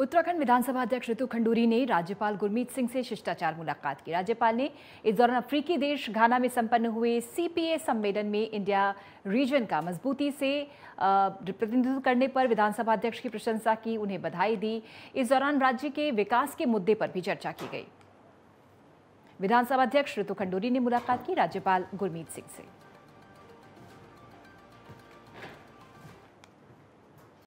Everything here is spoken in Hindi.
उत्तराखंड विधानसभा अध्यक्ष ऋतु खंडूरी ने राज्यपाल गुरमीत सिंह से शिष्टाचार मुलाकात की राज्यपाल ने इस दौरान अफ्रीकी देश घाना में संपन्न हुए सीपीए सम्मेलन में इंडिया रीजन का मजबूती से प्रतिनिधित्व करने पर विधानसभा अध्यक्ष की प्रशंसा की उन्हें बधाई दी इस दौरान राज्य के विकास के मुद्दे पर भी चर्चा की गई विधानसभा अध्यक्ष ऋतु खंडूरी ने मुलाकात की राज्यपाल गुरमीत सिंह से